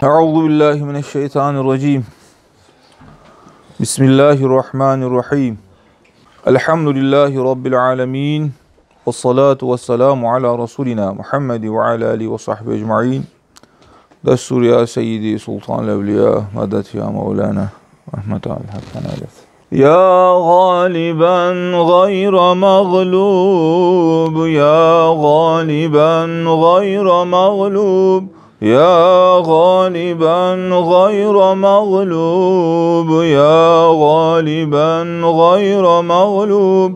أعوذ بالله من الشيطان الرجيم بسم الله الرحمن الرحيم الحمد لله رب العالمين والصلاة والسلام على رسولنا محمد وعلى آله وصحبه أجمعين دستور يا سيدي سلطان الأولياء مدد يا مولانا رحمة الله تعالى يا غالبا غير مغلوب يا غالبا غير مغلوب يا غالبا غير مغلوب يا غالبا غير مغلوب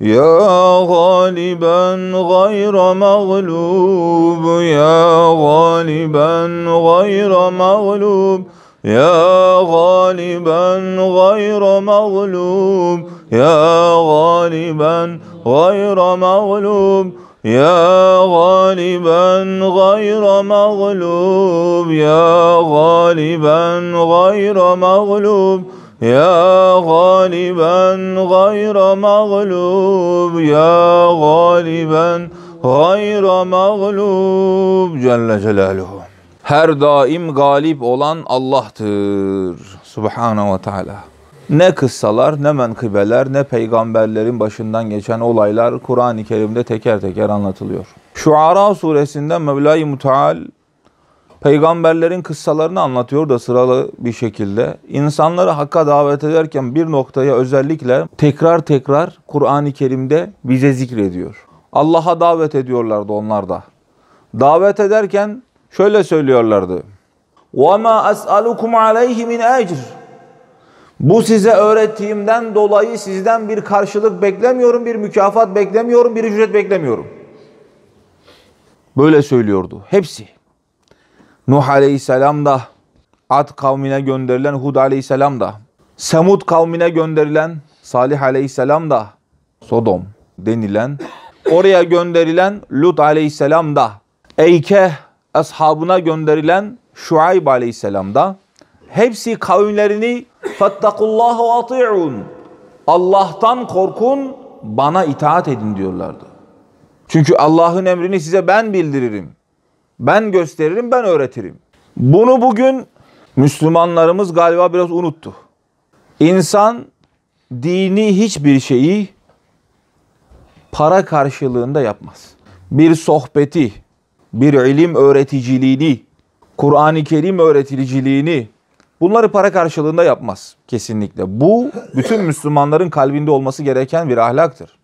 يا غالبا غير مغلوب يا غالبا غير مغلوب يا غالبا غير مغلوب يا غالبا غير مغلوب يا غالبا غير مغلوب يا غالبا غير مغلوب يا غالبا غير مغلوب يا غالبا غير مغلوب Celle Celaluhu Her daim galip olan Allah'tır. Subhanahu ve Teala. Ne kıssalar, ne menkıbeler, ne peygamberlerin başından geçen olaylar Kur'an-ı Kerim'de teker teker anlatılıyor. Şuara suresinden Mevla-i Muteal peygamberlerin kıssalarını anlatıyor da sıralı bir şekilde. İnsanları hakka davet ederken bir noktaya özellikle tekrar tekrar Kur'an-ı Kerim'de bize zikrediyor. Allah'a davet ediyorlardı onlar da. Davet ederken şöyle söylüyorlardı. وَمَا أَسْأَلُكُمْ عَلَيْهِ مِنْ اَجْرٍ bu size öğrettiğimden dolayı sizden bir karşılık beklemiyorum, bir mükafat beklemiyorum, bir ücret beklemiyorum. Böyle söylüyordu hepsi. Nuh aleyhisselam da, Ad kavmine gönderilen Hud aleyhisselam da, Semud kavmine gönderilen Salih aleyhisselam da, Sodom denilen, oraya gönderilen Lut aleyhisselam da, Eyke ashabına gönderilen Şuayb aleyhisselam da, Hepsi kavimlerini fattakullahu ati'un. Allah'tan korkun, bana itaat edin diyorlardı. Çünkü Allah'ın emrini size ben bildiririm. Ben gösteririm, ben öğretirim. Bunu bugün Müslümanlarımız galiba biraz unuttu. İnsan dini hiçbir şeyi para karşılığında yapmaz. Bir sohbeti, bir ilim öğreticiliğini, Kur'an-ı Kerim öğreticiliğini, Bunları para karşılığında yapmaz kesinlikle. Bu bütün Müslümanların kalbinde olması gereken bir ahlaktır.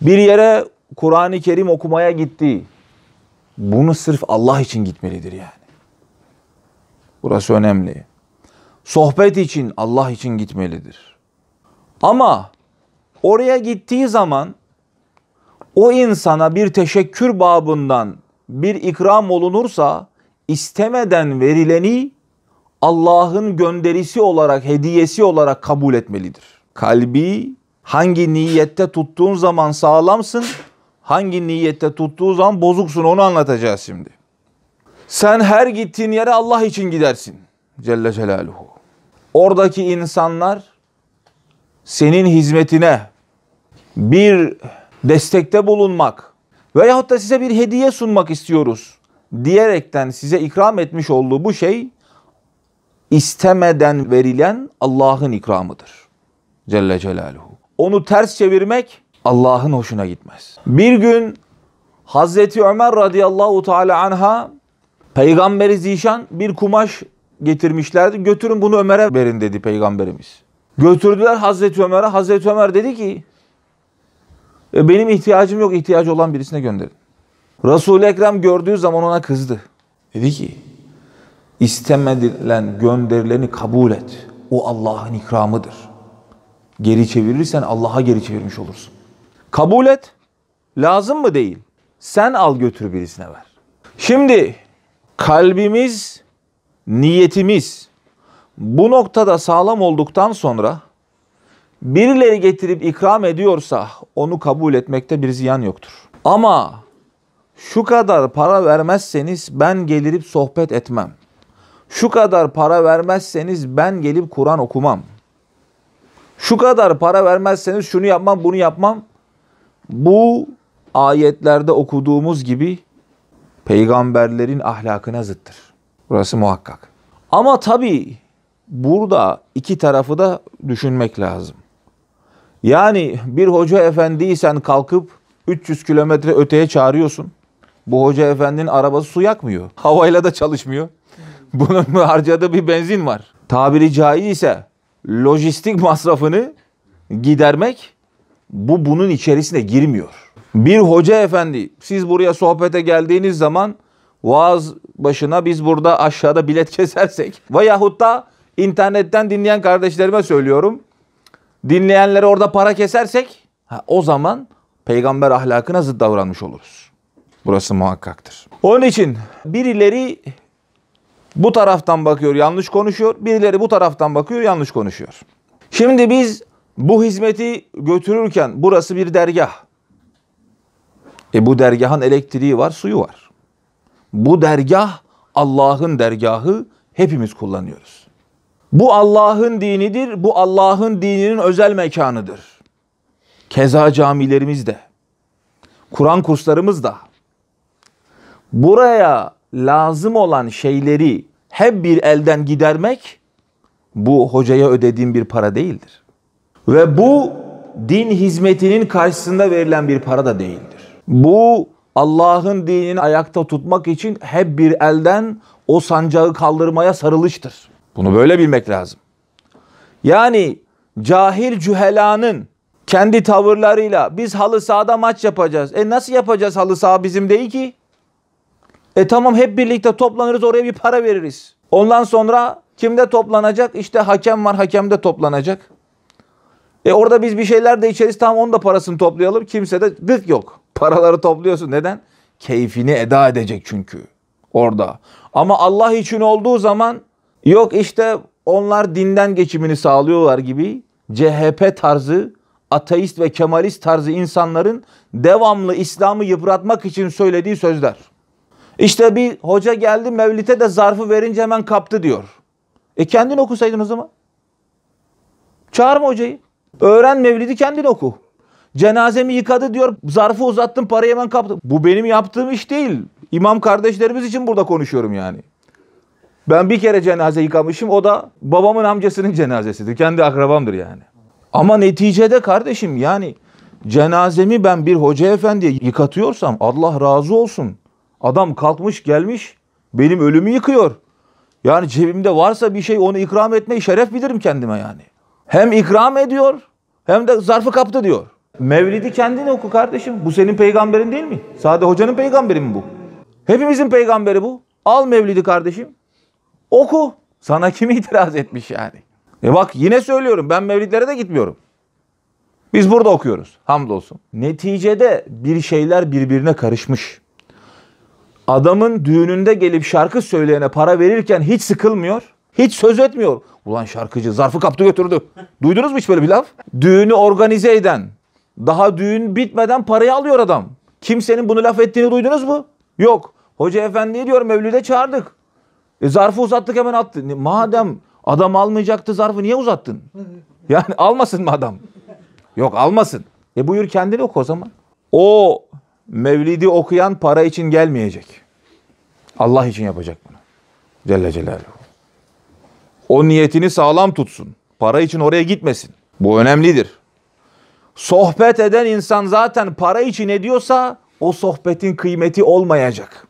Bir yere Kur'an-ı Kerim okumaya gitti. bunu sırf Allah için gitmelidir yani. Burası önemli. Sohbet için, Allah için gitmelidir. Ama oraya gittiği zaman o insana bir teşekkür babından bir ikram olunursa istemeden verileni Allah'ın gönderisi olarak, hediyesi olarak kabul etmelidir. Kalbi hangi niyette tuttuğun zaman sağlamsın, hangi niyette tuttuğun zaman bozuksun onu anlatacağız şimdi. Sen her gittiğin yere Allah için gidersin. Celle Celaluhu. Oradaki insanlar senin hizmetine bir destekte bulunmak veyahut da size bir hediye sunmak istiyoruz diyerekten size ikram etmiş olduğu bu şey istemeden verilen Allah'ın ikramıdır. Celle Celaluhu. Onu ters çevirmek Allah'ın hoşuna gitmez. Bir gün Hazreti Ömer radıyallahu teala anha Peygamberi Zişan bir kumaş getirmişlerdi. Götürün bunu Ömer'e verin dedi Peygamberimiz. Götürdüler Hazreti Ömer'e. Hazreti Ömer dedi ki e, benim ihtiyacım yok ihtiyacı olan birisine gönderin. Resul-i Ekrem gördüğü zaman ona kızdı. Dedi ki istemedilen gönderileni kabul et. O Allah'ın ikramıdır. Geri çevirirsen Allah'a geri çevirmiş olursun. Kabul et. Lazım mı değil. Sen al götür birisine ver. Şimdi kalbimiz, niyetimiz bu noktada sağlam olduktan sonra birileri getirip ikram ediyorsa onu kabul etmekte bir ziyan yoktur. Ama şu kadar para vermezseniz ben gelirip sohbet etmem. Şu kadar para vermezseniz ben gelip Kur'an okumam. Şu kadar para vermezseniz şunu yapmam, bunu yapmam. Bu ayetlerde okuduğumuz gibi peygamberlerin ahlakına zıttır. Burası muhakkak. Ama tabii burada iki tarafı da düşünmek lazım. Yani bir hoca efendiysen kalkıp 300 kilometre öteye çağırıyorsun. Bu hoca efendinin arabası su yakmıyor. Havayla da çalışmıyor. Bunun harcadığı bir benzin var. Tabiri caiz ise lojistik masrafını gidermek bu bunun içerisine girmiyor. Bir hoca efendi siz buraya sohbete geldiğiniz zaman vaaz başına biz burada aşağıda bilet kesersek veyahut da internetten dinleyen kardeşlerime söylüyorum. Dinleyenlere orada para kesersek ha, o zaman peygamber ahlakına zıt davranmış oluruz. Burası muhakkaktır. Onun için birileri bu taraftan bakıyor yanlış konuşuyor. Birileri bu taraftan bakıyor yanlış konuşuyor. Şimdi biz bu hizmeti götürürken burası bir dergah. E bu dergahın elektriği var, suyu var. Bu dergah Allah'ın dergahı hepimiz kullanıyoruz. Bu Allah'ın dinidir, bu Allah'ın dininin özel mekanıdır. Keza camilerimiz de, Kur'an kurslarımız da. Buraya lazım olan şeyleri hep bir elden gidermek bu hocaya ödediğim bir para değildir. Ve bu din hizmetinin karşısında verilen bir para da değildir. Bu Allah'ın dinini ayakta tutmak için hep bir elden o sancağı kaldırmaya sarılıştır. Bunu böyle bilmek lazım. Yani cahil cühelanın kendi tavırlarıyla biz halı sahada maç yapacağız. E nasıl yapacağız halı saha bizim değil ki? E tamam hep birlikte toplanırız oraya bir para veririz. Ondan sonra kimde toplanacak? İşte hakem var hakemde toplanacak. E orada biz bir şeyler de içeriz tamam onun da parasını toplayalım. Kimse de dık yok. Paraları topluyorsun. Neden? Keyfini eda edecek çünkü orada. Ama Allah için olduğu zaman yok işte onlar dinden geçimini sağlıyorlar gibi CHP tarzı ateist ve kemalist tarzı insanların devamlı İslam'ı yıpratmak için söylediği sözler. İşte bir hoca geldi Mevlid'e de zarfı verince hemen kaptı diyor. E kendin okusaydın o zaman. Çağırma hocayı. Öğren Mevlid'i kendin oku. Cenazemi yıkadı diyor. Zarfı uzattım parayı hemen kaptı. Bu benim yaptığım iş değil. İmam kardeşlerimiz için burada konuşuyorum yani. Ben bir kere cenaze yıkamışım. O da babamın amcasının cenazesidir. Kendi akrabamdır yani. Ama neticede kardeşim yani cenazemi ben bir hoca efendiye yıkatıyorsam Allah razı olsun. Adam kalkmış gelmiş benim ölümü yıkıyor. Yani cebimde varsa bir şey onu ikram etmeyi şeref bilirim kendime yani. Hem ikram ediyor hem de zarfı kaptı diyor. Mevlidi kendini oku kardeşim. Bu senin peygamberin değil mi? Sade hocanın peygamberi mi bu? Hepimizin peygamberi bu. Al Mevlidi kardeşim. Oku. Sana kim itiraz etmiş yani? E bak yine söylüyorum ben Mevlidlere de gitmiyorum. Biz burada okuyoruz hamdolsun. Neticede bir şeyler birbirine karışmış. Adamın düğününde gelip şarkı söyleyene para verirken hiç sıkılmıyor. Hiç söz etmiyor. Ulan şarkıcı zarfı kaptı götürdü. Duydunuz mu hiç böyle bir laf? Düğünü organize eden, daha düğün bitmeden parayı alıyor adam. Kimsenin bunu laf ettiğini duydunuz mu? Yok. Hoca efendiyi diyor Mevlid'e çağırdık. E, zarfı uzattık hemen attı. Madem adam almayacaktı zarfı niye uzattın? Yani almasın mı adam? Yok almasın. E buyur kendini oku o zaman. O Mevlidi okuyan para için gelmeyecek. Allah için yapacak bunu. Celle Celaluhu. O niyetini sağlam tutsun. Para için oraya gitmesin. Bu önemlidir. Sohbet eden insan zaten para için ediyorsa o sohbetin kıymeti olmayacak.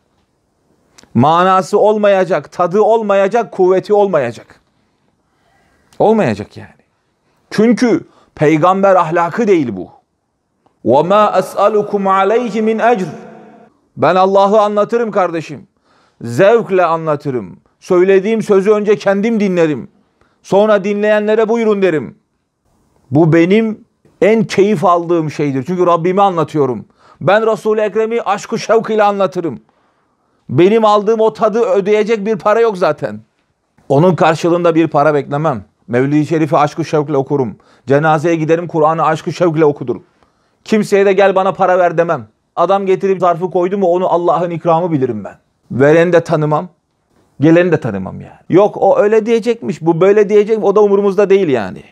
Manası olmayacak, tadı olmayacak, kuvveti olmayacak. Olmayacak yani. Çünkü peygamber ahlakı değil bu. وَمَا أَسْأَلُكُمْ عَلَيْهِ min اَجْرٍ Ben Allah'ı anlatırım kardeşim. Zevkle anlatırım. Söylediğim sözü önce kendim dinlerim. Sonra dinleyenlere buyurun derim. Bu benim en keyif aldığım şeydir. Çünkü Rabbimi anlatıyorum. Ben Resul-i Ekrem'i aşkı şevk ile anlatırım. Benim aldığım o tadı ödeyecek bir para yok zaten. Onun karşılığında bir para beklemem. Mevlid-i Şerif'i aşkı şevkle okurum. Cenazeye giderim Kur'an'ı aşkı şevkle okudurum. Kimseye de gel bana para ver demem. Adam getirip zarfı koydu mu onu Allah'ın ikramı bilirim ben. Veren de tanımam. Geleni de tanımam yani. Yok o öyle diyecekmiş, bu böyle diyecek. O da umurumuzda değil yani.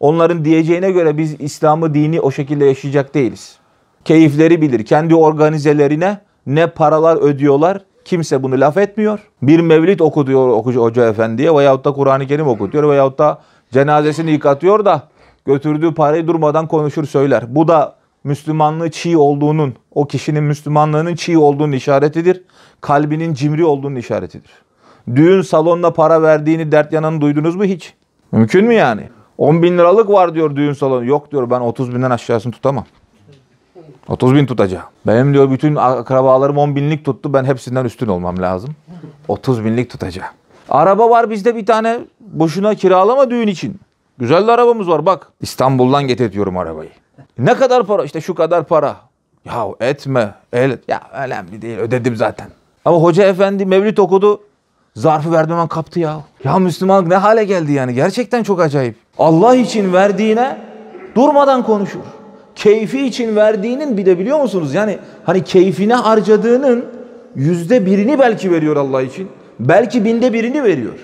Onların diyeceğine göre biz İslam'ı, dini o şekilde yaşayacak değiliz. Keyifleri bilir. Kendi organizelerine ne paralar ödüyorlar. Kimse bunu laf etmiyor. Bir mevlid oku diyor okucu hoca efendiye veyahut da Kur'an-ı Kerim okutuyor veyahut da cenazesini yıkatıyor da götürdüğü parayı durmadan konuşur söyler. Bu da Müslümanlığı çiğ olduğunun, o kişinin Müslümanlığının çiğ olduğunun işaretidir. Kalbinin cimri olduğunun işaretidir. Düğün salonuna para verdiğini, dert yananı duydunuz mu hiç? Mümkün mü yani? 10 bin liralık var diyor düğün salonu. Yok diyor ben 30 binden aşağısını tutamam. 30 bin tutacağım. Benim diyor bütün akrabalarım 10 binlik tuttu. Ben hepsinden üstün olmam lazım. 30 binlik tutacağım. Araba var bizde bir tane. Boşuna kiralama düğün için. Güzel de arabamız var bak. İstanbul'dan getiriyorum arabayı. Ne kadar para? İşte şu kadar para. Ya etme. El. Ya önemli değil ödedim zaten. Ama hoca efendi mevlüt okudu. Zarfı verdim hemen kaptı ya. Ya Müslüman ne hale geldi yani. Gerçekten çok acayip. Allah için verdiğine durmadan konuşur. Keyfi için verdiğinin bir de biliyor musunuz? Yani hani keyfine harcadığının yüzde birini belki veriyor Allah için. Belki binde birini veriyor.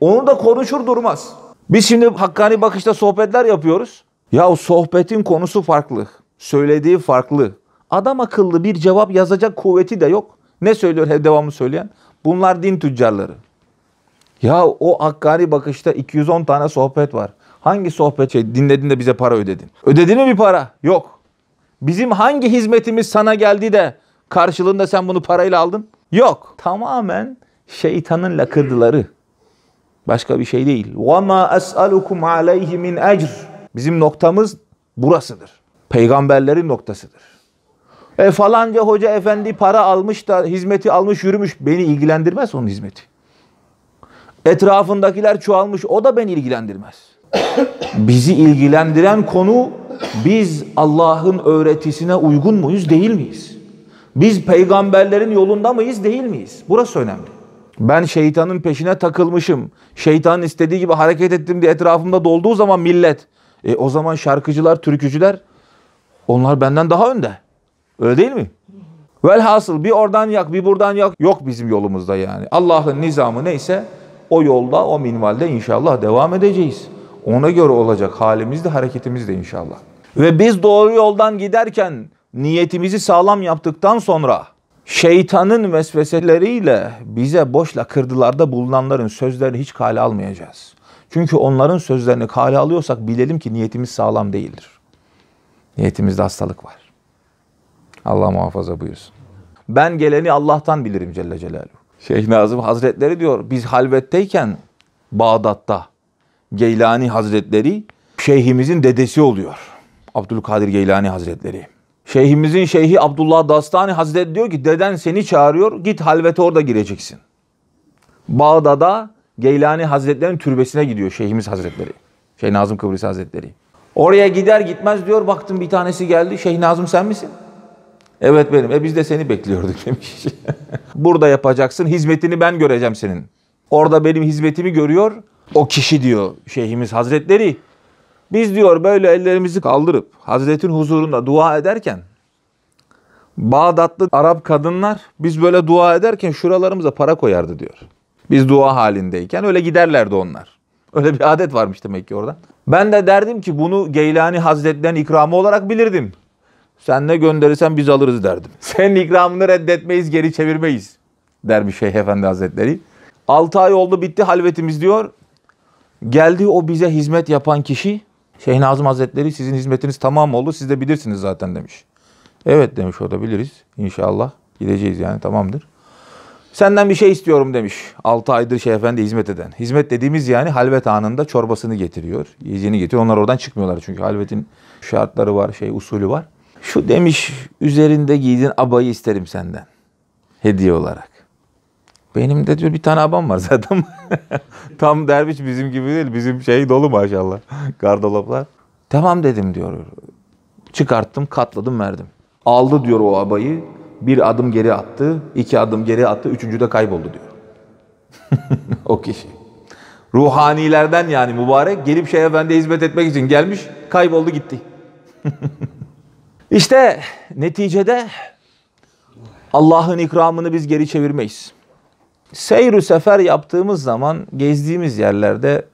Onu da konuşur durmaz. Biz şimdi Hakkani Bakış'ta sohbetler yapıyoruz. Ya sohbetin konusu farklı. Söylediği farklı. Adam akıllı bir cevap yazacak kuvveti de yok. Ne söylüyor devamı söyleyen? Bunlar din tüccarları. Ya o akkari bakışta 210 tane sohbet var. Hangi sohbet şey dinledin de bize para ödedin? Ödedin mi bir para? Yok. Bizim hangi hizmetimiz sana geldi de karşılığında sen bunu parayla aldın? Yok. Tamamen şeytanın lakırdıları. Başka bir şey değil. وَمَا أَسْأَلُكُمْ عَلَيْهِ مِنْ اَجْرٍ Bizim noktamız burasıdır. Peygamberlerin noktasıdır. E falanca hoca efendi para almış da hizmeti almış yürümüş. Beni ilgilendirmez onun hizmeti. Etrafındakiler çoğalmış o da beni ilgilendirmez. Bizi ilgilendiren konu biz Allah'ın öğretisine uygun muyuz değil miyiz? Biz peygamberlerin yolunda mıyız değil miyiz? Burası önemli. Ben şeytanın peşine takılmışım. Şeytanın istediği gibi hareket ettim diye etrafımda dolduğu zaman millet e, o zaman şarkıcılar, türkücüler onlar benden daha önde. Öyle değil mi? Velhasıl bir oradan yak bir buradan yak yok bizim yolumuzda yani. Allah'ın nizamı neyse o yolda o minvalde inşallah devam edeceğiz. Ona göre olacak halimiz de hareketimiz de inşallah. Ve biz doğru yoldan giderken niyetimizi sağlam yaptıktan sonra şeytanın vesveseleriyle bize boşla kırdılarda bulunanların sözlerini hiç kale almayacağız. Çünkü onların sözlerini kale alıyorsak bilelim ki niyetimiz sağlam değildir. Niyetimizde hastalık var. Allah muhafaza buyursun. Ben geleni Allah'tan bilirim Celle Celaluhu. Şeyh Nazım Hazretleri diyor biz halvetteyken Bağdat'ta Geylani Hazretleri şeyhimizin dedesi oluyor. Abdülkadir Geylani Hazretleri. Şeyhimizin şeyhi Abdullah Dastani Hazretleri diyor ki deden seni çağırıyor git halvete orada gireceksin. Bağdat'a Geylani Hazretleri'nin türbesine gidiyor Şeyhimiz Hazretleri. Şeyh Nazım Kıbrıs Hazretleri. Oraya gider gitmez diyor baktım bir tanesi geldi. Şeyh Nazım sen misin? Evet benim. E biz de seni bekliyorduk demiş. Burada yapacaksın. Hizmetini ben göreceğim senin. Orada benim hizmetimi görüyor. O kişi diyor Şeyhimiz Hazretleri. Biz diyor böyle ellerimizi kaldırıp Hazretin huzurunda dua ederken Bağdatlı Arap kadınlar biz böyle dua ederken şuralarımıza para koyardı diyor. Biz dua halindeyken öyle giderlerdi onlar. Öyle bir adet varmış demek ki oradan. Ben de derdim ki bunu Geylani Hazretleri'nin ikramı olarak bilirdim. Sen ne gönderirsen biz alırız derdim. Senin ikramını reddetmeyiz, geri çevirmeyiz bir Şeyh Efendi Hazretleri. 6 ay oldu bitti halvetimiz diyor. Geldi o bize hizmet yapan kişi. Şeyh Nazım Hazretleri sizin hizmetiniz tamam oldu. Siz de bilirsiniz zaten demiş. Evet demiş o da biliriz. İnşallah gideceğiz yani tamamdır. Senden bir şey istiyorum demiş. 6 aydır şey efendi hizmet eden. Hizmet dediğimiz yani halvet anında çorbasını getiriyor. Yiyeceğini getiriyor. Onlar oradan çıkmıyorlar çünkü halvetin şartları var, şey usulü var. Şu demiş üzerinde giydiğin abayı isterim senden. Hediye olarak. Benim de diyor bir tane abam var zaten. Tam derviş bizim gibi değil. Bizim şey dolu maşallah. Gardolaplar. Tamam dedim diyor. Çıkarttım, katladım, verdim. Aldı diyor o abayı bir adım geri attı, iki adım geri attı, üçüncüde kayboldu diyor. o kişi. Ruhanilerden yani mübarek gelip Şeyh Efendi'ye hizmet etmek için gelmiş, kayboldu gitti. İşte neticede Allah'ın ikramını biz geri çevirmeyiz. Seyru sefer yaptığımız zaman gezdiğimiz yerlerde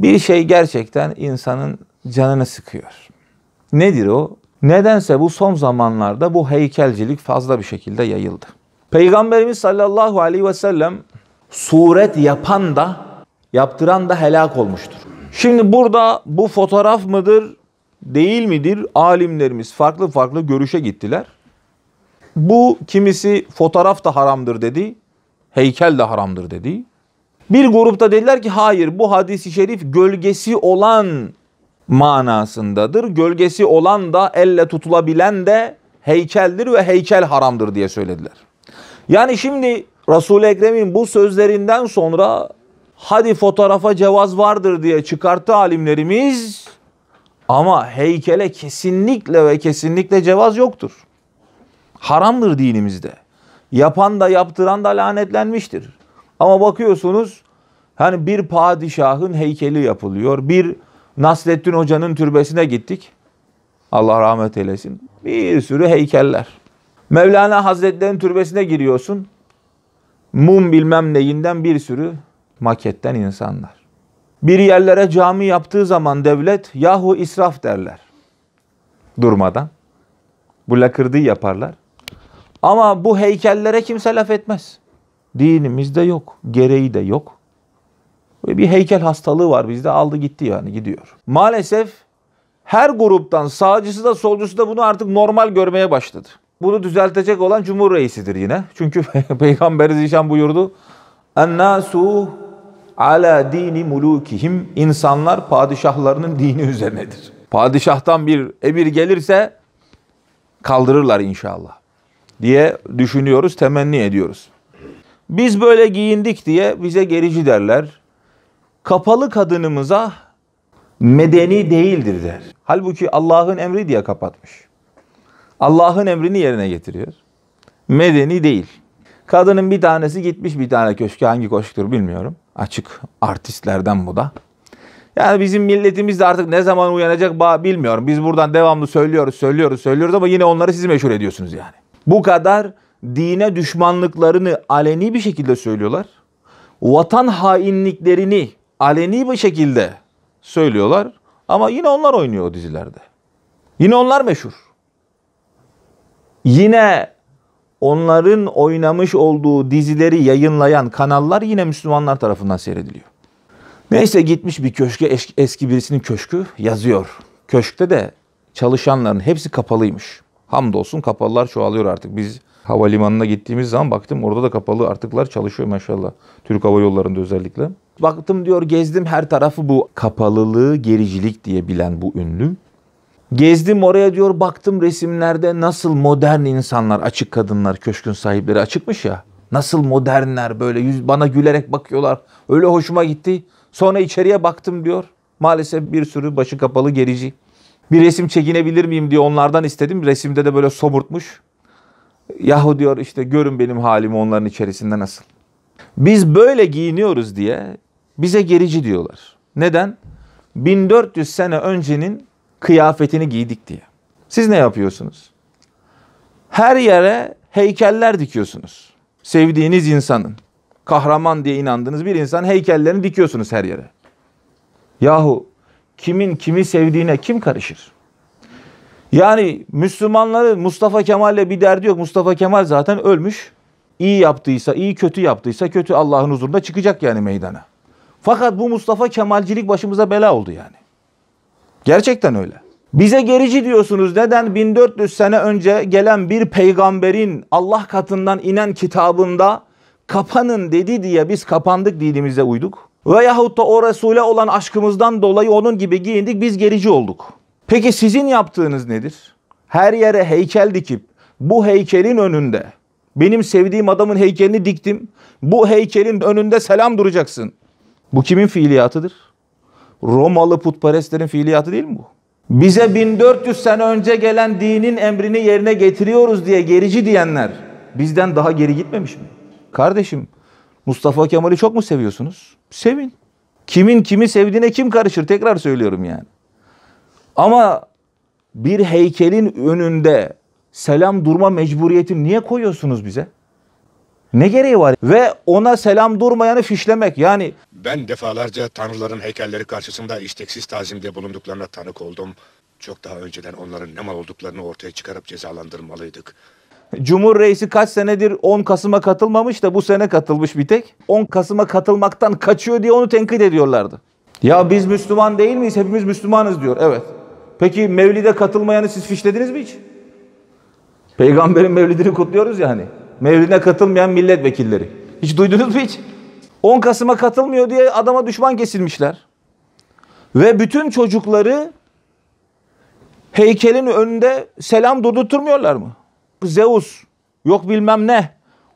bir şey gerçekten insanın canını sıkıyor. Nedir o? Nedense bu son zamanlarda bu heykelcilik fazla bir şekilde yayıldı. Peygamberimiz sallallahu aleyhi ve sellem suret yapan da yaptıran da helak olmuştur. Şimdi burada bu fotoğraf mıdır değil midir alimlerimiz farklı farklı görüşe gittiler. Bu kimisi fotoğraf da haramdır dedi, heykel de haramdır dedi. Bir grupta dediler ki hayır bu hadisi şerif gölgesi olan manasındadır. Gölgesi olan da elle tutulabilen de heykeldir ve heykel haramdır diye söylediler. Yani şimdi Resul-i Ekrem'in bu sözlerinden sonra hadi fotoğrafa cevaz vardır diye çıkarttı alimlerimiz ama heykele kesinlikle ve kesinlikle cevaz yoktur. Haramdır dinimizde. Yapan da yaptıran da lanetlenmiştir. Ama bakıyorsunuz hani bir padişahın heykeli yapılıyor, bir Nasrettin Hoca'nın türbesine gittik. Allah rahmet eylesin. Bir sürü heykeller. Mevlana Hazretleri'nin türbesine giriyorsun. Mum bilmem neyinden bir sürü maketten insanlar. Bir yerlere cami yaptığı zaman devlet yahu israf derler. Durmadan. Bu lakırdığı yaparlar. Ama bu heykellere kimse laf etmez. Dinimizde yok. Gereği de yok bir heykel hastalığı var bizde aldı gitti yani gidiyor. Maalesef her gruptan sağcısı da solcusu da bunu artık normal görmeye başladı. Bunu düzeltecek olan Cumhur Reisidir yine. Çünkü Peygamber Zişan buyurdu. Ennâsû ala dini mulukihim insanlar padişahlarının dini üzerinedir. Padişahtan bir emir gelirse kaldırırlar inşallah diye düşünüyoruz, temenni ediyoruz. Biz böyle giyindik diye bize gerici derler kapalı kadınımıza medeni değildir der. Halbuki Allah'ın emri diye kapatmış. Allah'ın emrini yerine getiriyor. Medeni değil. Kadının bir tanesi gitmiş bir tane köşke hangi koşktur bilmiyorum. Açık artistlerden bu da. Yani bizim milletimiz de artık ne zaman uyanacak bilmiyorum. Biz buradan devamlı söylüyoruz, söylüyoruz, söylüyoruz ama yine onları siz meşhur ediyorsunuz yani. Bu kadar dine düşmanlıklarını aleni bir şekilde söylüyorlar. Vatan hainliklerini aleni bir şekilde söylüyorlar ama yine onlar oynuyor o dizilerde. Yine onlar meşhur. Yine onların oynamış olduğu dizileri yayınlayan kanallar yine Müslümanlar tarafından seyrediliyor. Neyse gitmiş bir köşke eski birisinin köşkü yazıyor. Köşkte de çalışanların hepsi kapalıymış. Hamdolsun kapalılar çoğalıyor artık. Biz havalimanına gittiğimiz zaman baktım orada da kapalı artıklar çalışıyor maşallah. Türk Hava Yolları'nda özellikle. Baktım diyor gezdim her tarafı bu kapalılığı gericilik diye bilen bu ünlü. Gezdim oraya diyor baktım resimlerde nasıl modern insanlar, açık kadınlar, köşkün sahipleri açıkmış ya. Nasıl modernler böyle yüz bana gülerek bakıyorlar. Öyle hoşuma gitti. Sonra içeriye baktım diyor. Maalesef bir sürü başı kapalı gerici. Bir resim çekinebilir miyim diye onlardan istedim. Resimde de böyle somurtmuş. Yahu diyor işte görün benim halimi onların içerisinde nasıl. Biz böyle giyiniyoruz diye bize gerici diyorlar. Neden? 1400 sene öncenin kıyafetini giydik diye. Siz ne yapıyorsunuz? Her yere heykeller dikiyorsunuz. Sevdiğiniz insanın, kahraman diye inandığınız bir insan heykellerini dikiyorsunuz her yere. Yahu kimin kimi sevdiğine kim karışır? Yani Müslümanların Mustafa Kemal'le bir derdi yok. Mustafa Kemal zaten ölmüş. İyi yaptıysa, iyi kötü yaptıysa kötü Allah'ın huzurunda çıkacak yani meydana. Fakat bu Mustafa Kemalcilik başımıza bela oldu yani. Gerçekten öyle. Bize gerici diyorsunuz. Neden? 1400 sene önce gelen bir peygamberin Allah katından inen kitabında kapanın dedi diye biz kapandık dinimize uyduk. Veyahut da o Resul'e olan aşkımızdan dolayı onun gibi giyindik biz gerici olduk. Peki sizin yaptığınız nedir? Her yere heykel dikip bu heykelin önünde benim sevdiğim adamın heykelini diktim. Bu heykelin önünde selam duracaksın. Bu kimin fiiliyatıdır? Romalı putperestlerin fiiliyatı değil mi bu? Bize 1400 sene önce gelen dinin emrini yerine getiriyoruz diye gerici diyenler bizden daha geri gitmemiş mi? Kardeşim Mustafa Kemal'i çok mu seviyorsunuz? Sevin. Kimin kimi sevdiğine kim karışır tekrar söylüyorum yani. Ama bir heykelin önünde selam durma mecburiyetini niye koyuyorsunuz bize? Ne gereği var? Ve ona selam durmayanı fişlemek yani ben defalarca tanrıların heykelleri karşısında isteksiz tazimde bulunduklarına tanık oldum. Çok daha önceden onların ne mal olduklarını ortaya çıkarıp cezalandırmalıydık. Cumhur Reisi kaç senedir 10 Kasım'a katılmamış da bu sene katılmış bir tek. 10 Kasım'a katılmaktan kaçıyor diye onu tenkit ediyorlardı. Ya biz Müslüman değil miyiz? Hepimiz Müslümanız diyor. Evet. Peki Mevlid'e katılmayanı siz fişlediniz mi hiç? Peygamberin Mevlid'ini kutluyoruz yani. Mevlid'e katılmayan milletvekilleri. Hiç duydunuz mu hiç? 10 Kasım'a katılmıyor diye adama düşman kesilmişler. Ve bütün çocukları heykelin önünde selam durdurtmuyorlar mı? Zeus, yok bilmem ne.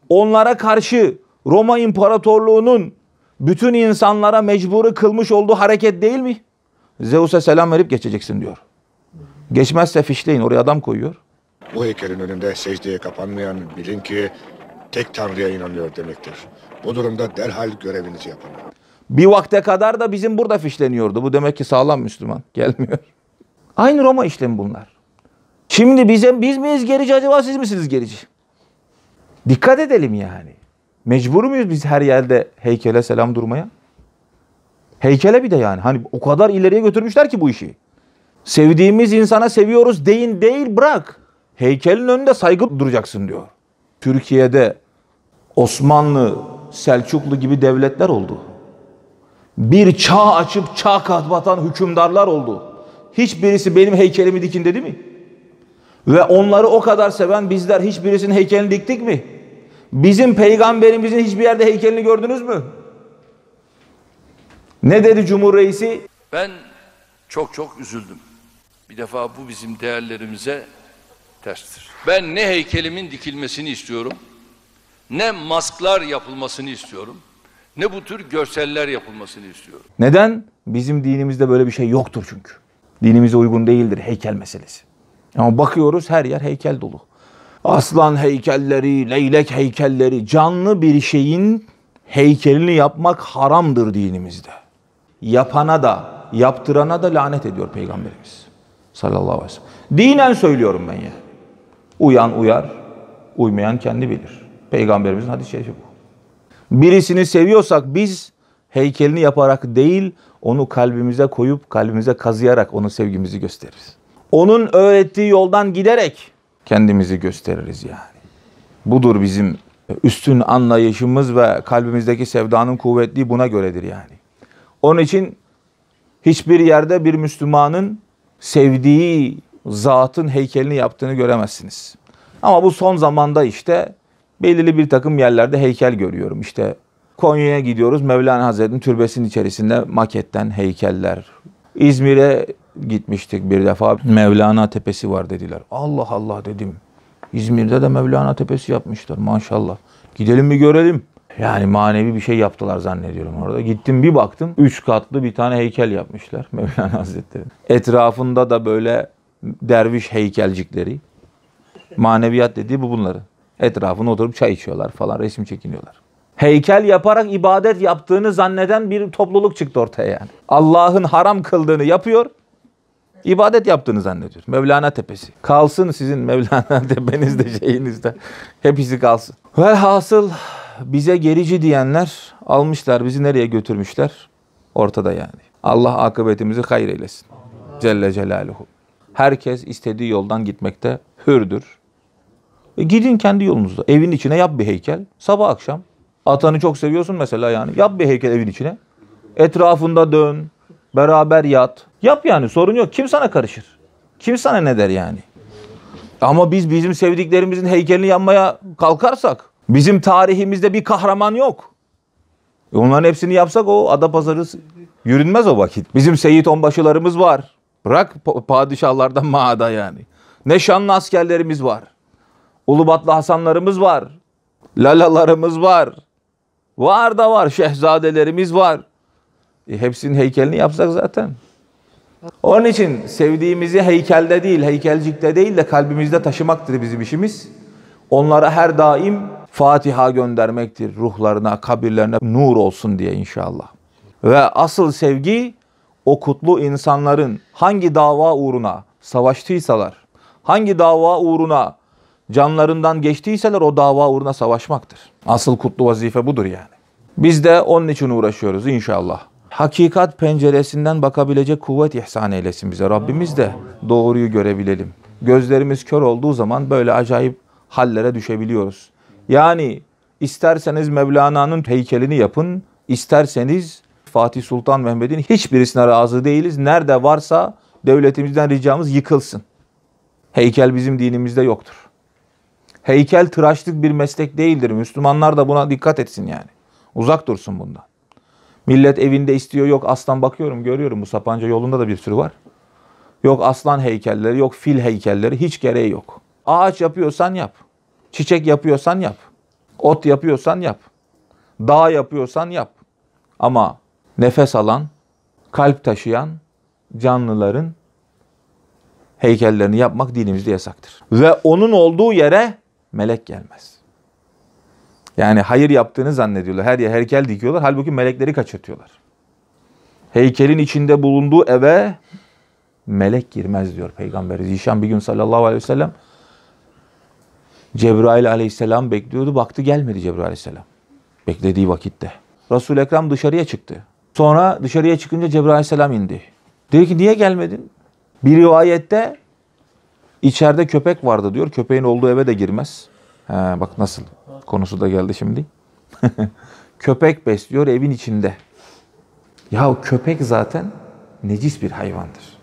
Onlara karşı Roma İmparatorluğu'nun bütün insanlara mecburu kılmış olduğu hareket değil mi? Zeus'a selam verip geçeceksin diyor. Geçmezse fişleyin oraya adam koyuyor. Bu heykelin önünde secdeye kapanmayan bilin ki tek tanrıya inanıyor demektir. Bu durumda derhal görevinizi yapın. Bir vakte kadar da bizim burada fişleniyordu. Bu demek ki sağlam Müslüman. Gelmiyor. Aynı Roma işlemi bunlar. Şimdi bize biz miyiz gerici acaba siz misiniz gerici? Dikkat edelim yani. Mecbur muyuz biz her yerde heykele selam durmaya? Heykele bir de yani. Hani o kadar ileriye götürmüşler ki bu işi. Sevdiğimiz insana seviyoruz deyin değil bırak. Heykelin önünde saygı duracaksın diyor. Türkiye'de Osmanlı Selçuklu gibi devletler oldu. Bir çağ açıp çağ katbatan hükümdarlar oldu. Hiçbirisi benim heykelimi dikin dedi mi? Ve onları o kadar seven bizler hiçbirisinin heykelini diktik mi? Bizim peygamberimizin hiçbir yerde heykelini gördünüz mü? Ne dedi Cumhur Reisi? Ben çok çok üzüldüm. Bir defa bu bizim değerlerimize terstir. Ben ne heykelimin dikilmesini istiyorum ne masklar yapılmasını istiyorum ne bu tür görseller yapılmasını istiyorum. Neden? Bizim dinimizde böyle bir şey yoktur çünkü. Dinimize uygun değildir heykel meselesi. Ama bakıyoruz her yer heykel dolu. Aslan heykelleri, leylek heykelleri, canlı bir şeyin heykelini yapmak haramdır dinimizde. Yapana da, yaptırana da lanet ediyor Peygamberimiz. Sallallahu aleyhi ve sellem. Dinen söylüyorum ben ya. Uyan uyar, uymayan kendi bilir. Peygamberimizin hadis-i şerifi bu. Birisini seviyorsak biz heykelini yaparak değil, onu kalbimize koyup kalbimize kazıyarak onun sevgimizi gösteririz. Onun öğrettiği yoldan giderek kendimizi gösteririz yani. Budur bizim üstün anlayışımız ve kalbimizdeki sevdanın kuvvetliği buna göredir yani. Onun için hiçbir yerde bir Müslümanın sevdiği zatın heykelini yaptığını göremezsiniz. Ama bu son zamanda işte belirli bir takım yerlerde heykel görüyorum. İşte Konya'ya gidiyoruz. Mevlana Hazretleri'nin türbesinin içerisinde maketten heykeller. İzmir'e gitmiştik bir defa. Mevlana Tepesi var dediler. Allah Allah dedim. İzmir'de de Mevlana Tepesi yapmışlar maşallah. Gidelim bir görelim. Yani manevi bir şey yaptılar zannediyorum orada. Gittim bir baktım. Üç katlı bir tane heykel yapmışlar Mevlana Hazretleri. Etrafında da böyle derviş heykelcikleri. Maneviyat dediği bu bunları. Etrafına oturup çay içiyorlar falan, resim çekiniyorlar. Heykel yaparak ibadet yaptığını zanneden bir topluluk çıktı ortaya yani. Allah'ın haram kıldığını yapıyor, ibadet yaptığını zannediyor. Mevlana Tepesi. Kalsın sizin Mevlana Tepenizde, şeyinizde. Hepsi kalsın. hasıl bize gerici diyenler almışlar, bizi nereye götürmüşler? Ortada yani. Allah akıbetimizi hayır eylesin. Celle Celaluhu. Herkes istediği yoldan gitmekte hürdür. E, gidin kendi yolunuzda. Evin içine yap bir heykel. Sabah akşam. Atanı çok seviyorsun mesela yani. Yap bir heykel evin içine. Etrafında dön. Beraber yat. Yap yani sorun yok. Kim sana karışır? Kim sana ne der yani? Ama biz bizim sevdiklerimizin heykelini yanmaya kalkarsak bizim tarihimizde bir kahraman yok. E onların hepsini yapsak o ada pazarı yürünmez o vakit. Bizim Seyit Onbaşılarımız var. Bırak padişahlardan maada yani. Ne şanlı askerlerimiz var. Ulubatlı Hasanlarımız var. Lalalarımız var. Var da var. Şehzadelerimiz var. E hepsinin heykelini yapsak zaten. Onun için sevdiğimizi heykelde değil, heykelcikte değil de kalbimizde taşımaktır bizim işimiz. Onlara her daim Fatiha göndermektir ruhlarına, kabirlerine nur olsun diye inşallah. Ve asıl sevgi o kutlu insanların hangi dava uğruna savaştıysalar, hangi dava uğruna canlarından geçtiyseler o dava uğruna savaşmaktır. Asıl kutlu vazife budur yani. Biz de onun için uğraşıyoruz inşallah. Hakikat penceresinden bakabilecek kuvvet ihsan eylesin bize. Rabbimiz de doğruyu görebilelim. Gözlerimiz kör olduğu zaman böyle acayip hallere düşebiliyoruz. Yani isterseniz Mevlana'nın heykelini yapın, isterseniz Fatih Sultan Mehmet'in hiçbirisine razı değiliz. Nerede varsa devletimizden ricamız yıkılsın. Heykel bizim dinimizde yoktur heykel tıraşlık bir meslek değildir. Müslümanlar da buna dikkat etsin yani. Uzak dursun bundan. Millet evinde istiyor yok aslan bakıyorum görüyorum bu Sapanca yolunda da bir sürü var. Yok aslan heykelleri yok fil heykelleri hiç gereği yok. Ağaç yapıyorsan yap. Çiçek yapıyorsan yap. Ot yapıyorsan yap. Dağ yapıyorsan yap. Ama nefes alan, kalp taşıyan canlıların heykellerini yapmak dinimizde yasaktır. Ve onun olduğu yere melek gelmez. Yani hayır yaptığını zannediyorlar. Her yere heykel dikiyorlar. Halbuki melekleri kaçırtıyorlar. Heykelin içinde bulunduğu eve melek girmez diyor Peygamberi. Zişan bir gün sallallahu aleyhi ve sellem Cebrail aleyhisselam bekliyordu. Baktı gelmedi Cebrail aleyhisselam. Beklediği vakitte. resul Ekrem dışarıya çıktı. Sonra dışarıya çıkınca Cebrail aleyhisselam indi. Dedi ki niye gelmedin? Bir rivayette İçeride köpek vardı diyor. Köpeğin olduğu eve de girmez. He, bak nasıl konusu da geldi şimdi. köpek besliyor evin içinde. Ya köpek zaten necis bir hayvandır.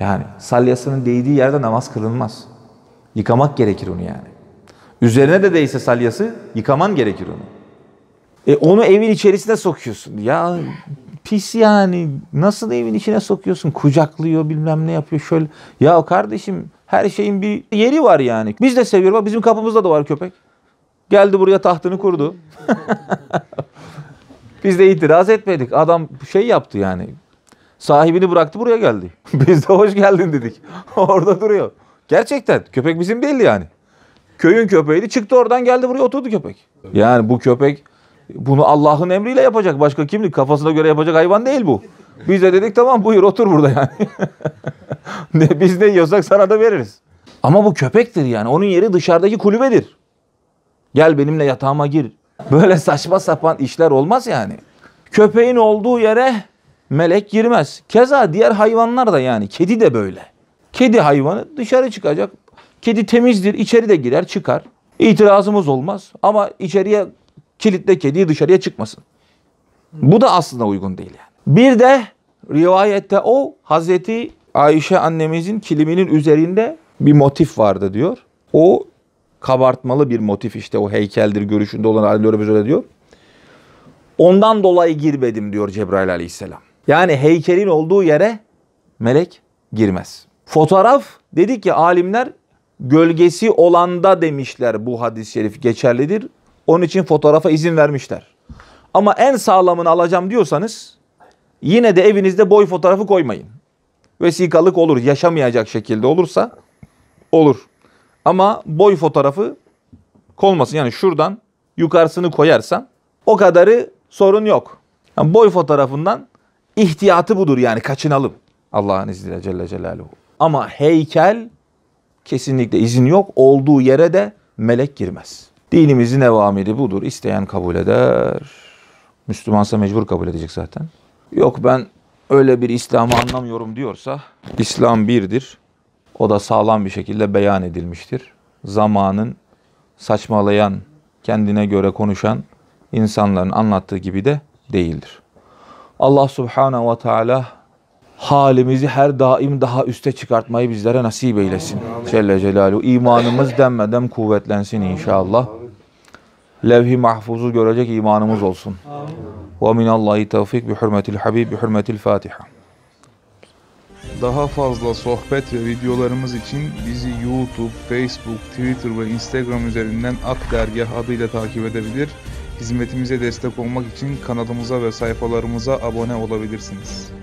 Yani salyasının değdiği yerde namaz kılınmaz. Yıkamak gerekir onu yani. Üzerine de değse salyası yıkaman gerekir onu. E onu evin içerisine sokuyorsun. Ya pis yani. Nasıl evin içine sokuyorsun? Kucaklıyor bilmem ne yapıyor şöyle. Ya kardeşim her şeyin bir yeri var yani. Biz de seviyoruz. Bak bizim kapımızda da var köpek. Geldi buraya tahtını kurdu. Biz de itiraz etmedik. Adam şey yaptı yani. Sahibini bıraktı buraya geldi. Biz de hoş geldin dedik. Orada duruyor. Gerçekten köpek bizim değil yani. Köyün köpeğiydi. Çıktı oradan geldi buraya oturdu köpek. Yani bu köpek bunu Allah'ın emriyle yapacak. Başka kimdi? Kafasına göre yapacak hayvan değil bu. Biz de dedik tamam buyur otur burada yani. ne, biz ne yiyorsak sana da veririz. Ama bu köpektir yani. Onun yeri dışarıdaki kulübedir. Gel benimle yatağıma gir. Böyle saçma sapan işler olmaz yani. Köpeğin olduğu yere melek girmez. Keza diğer hayvanlar da yani. Kedi de böyle. Kedi hayvanı dışarı çıkacak. Kedi temizdir. içeri de girer çıkar. İtirazımız olmaz. Ama içeriye kilitle kediyi dışarıya çıkmasın. Bu da aslında uygun değil yani. Bir de rivayette o Hazreti Ayşe annemizin kiliminin üzerinde bir motif vardı diyor. O kabartmalı bir motif işte o heykeldir görüşünde olan Ali Örmez öyle şey diyor. Ondan dolayı girmedim diyor Cebrail aleyhisselam. Yani heykelin olduğu yere melek girmez. Fotoğraf dedi ki alimler gölgesi olanda demişler bu hadis-i şerif geçerlidir. Onun için fotoğrafa izin vermişler. Ama en sağlamını alacağım diyorsanız Yine de evinizde boy fotoğrafı koymayın. Vesikalık olur. Yaşamayacak şekilde olursa olur. Ama boy fotoğrafı kolmasın. Yani şuradan yukarısını koyarsan o kadarı sorun yok. Yani boy fotoğrafından ihtiyatı budur yani kaçınalım. Allah'ın izniyle Celle Celaluhu. Ama heykel kesinlikle izin yok. Olduğu yere de melek girmez. Dinimizin evamiri budur. İsteyen kabul eder. Müslümansa mecbur kabul edecek zaten. Yok ben öyle bir İslam'ı anlamıyorum diyorsa İslam birdir. O da sağlam bir şekilde beyan edilmiştir. Zamanın saçmalayan, kendine göre konuşan insanların anlattığı gibi de değildir. Allah Subhanahu ve Teala halimizi her daim daha üste çıkartmayı bizlere nasip eylesin. Celle Celaluhu. imanımız denmeden kuvvetlensin inşallah. Levh-i mahfuzu görecek imanımız olsun. Ve minallahi tevfik bi hürmetil habib bi Daha fazla sohbet ve videolarımız için bizi YouTube, Facebook, Twitter ve Instagram üzerinden Ak Dergah adıyla takip edebilir. Hizmetimize destek olmak için kanalımıza ve sayfalarımıza abone olabilirsiniz.